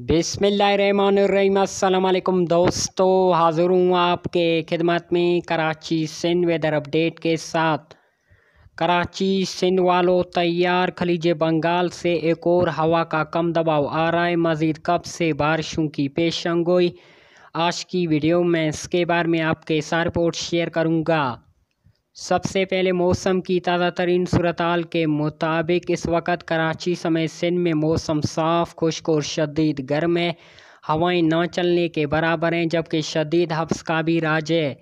अल्लाम दोस्तों हाज़िर हूँ आपके खिदमत में कराची सिंध वेदर अपडेट के साथ कराची सिंध वालों तैयार खलीज बंगाल से एक और हवा का कम दबाव आ रहा है मज़ीद कब से बारिशों की पेशंगोई आज की वीडियो में इसके बारे में आपके साथ रिपोर्ट शेयर करूँगा सबसे पहले मौसम की ताज़ा तरीन सूरत के मुताबिक इस वक्त कराची समय सिंध में मौसम साफ़ खुश्क और शदीद गर्म है हवाएं ना चलने के बराबर हैं जबकि शदीद हफ्स का भी राज है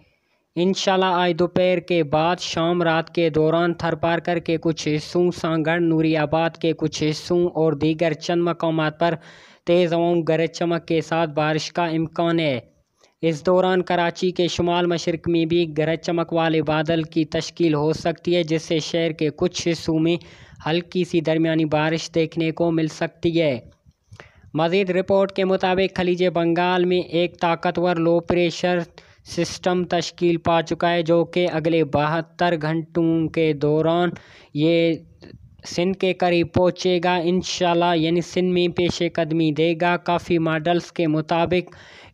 इन आज दोपहर के बाद शाम रात के दौरान थरपारकर के कुछ हिस्सों सांगढ़ नूरियाबाद के कुछ हिस्सों और दीगर चंद मकाम पर तेज़ हवाओं गरज चमक के साथ बारिश का इम्कान है इस दौरान कराची के शुमाल मशरक में भी गरज चमक वाले बादल की तश्कील हो सकती है जिससे शहर के कुछ हिस्सों में हल्की सी दरमियानी बारिश देखने को मिल सकती है मजीद रिपोर्ट के मुताबिक खलीज बंगाल में एक ताकतवर लो प्रेशर सिस्टम तश्कील पा चुका है जो कि अगले बहत्तर घंटों के दौरान ये सिंध के करीब पहुँचेगा इंशाल्लाह यानी सिंध में पेशे कदमी देगा काफ़ी मॉडल्स के मुताबिक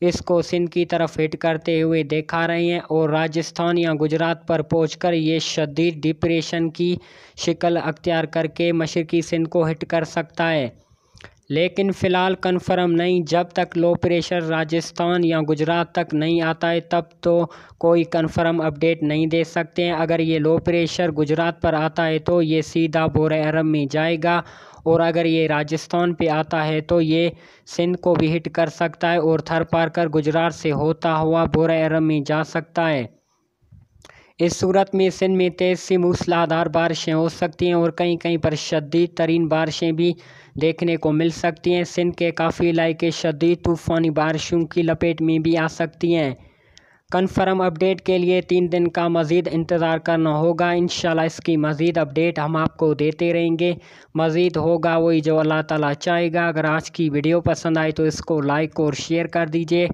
इसको सिंध की तरफ हिट करते हुए देखा रहे हैं और राजस्थान या गुजरात पर पहुंचकर ये शदीद डिप्रेशन की शिकल अख्तियार करके मशरक़ी सिंध को हिट कर सकता है लेकिन फ़िलहाल कन्फर्म नहीं जब तक लो प्रेशर राजस्थान या गुजरात तक नहीं आता है तब तो कोई कन्फर्म अपडेट नहीं दे सकते हैं अगर ये लो प्रेशर गुजरात पर आता है तो ये सीधा बोर अरब में जाएगा और अगर ये राजस्थान पे आता है तो ये सिंध को भी हिट कर सकता है और थर पार कर गुजरात से होता हुआ बोर अरब में जा सकता है इस सूरत में सिंध में तेज़ से मूसलाधार बारिशें हो सकती हैं और कहीं कहीं पर शदीद तरीन बारिशें भी देखने को मिल सकती हैं सिंध के काफ़ी इलाके शदीद तूफ़ानी बारिशों की लपेट में भी आ सकती हैं कन्फर्म अपडेट के लिए तीन दिन का मज़ीद इंतज़ार करना होगा इन इसकी मज़ीद अपडेट हम आपको देते रहेंगे मज़ीद होगा वही जो अल्लाह ताला चाहेगा अगर आज की वीडियो पसंद आए तो इसको लाइक और शेयर कर दीजिए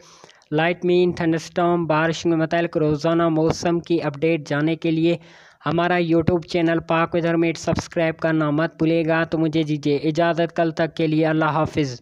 लाइट मीन थंडस्टॉम बारिश में मतलब रोज़ाना मौसम की अपडेट जाने के लिए हमारा YouTube channel Pak weather met subscribe करना मत भूलेगा तो मुझे दीजिए इजाज़त कल तक के लिए अल्लाह हाफिज़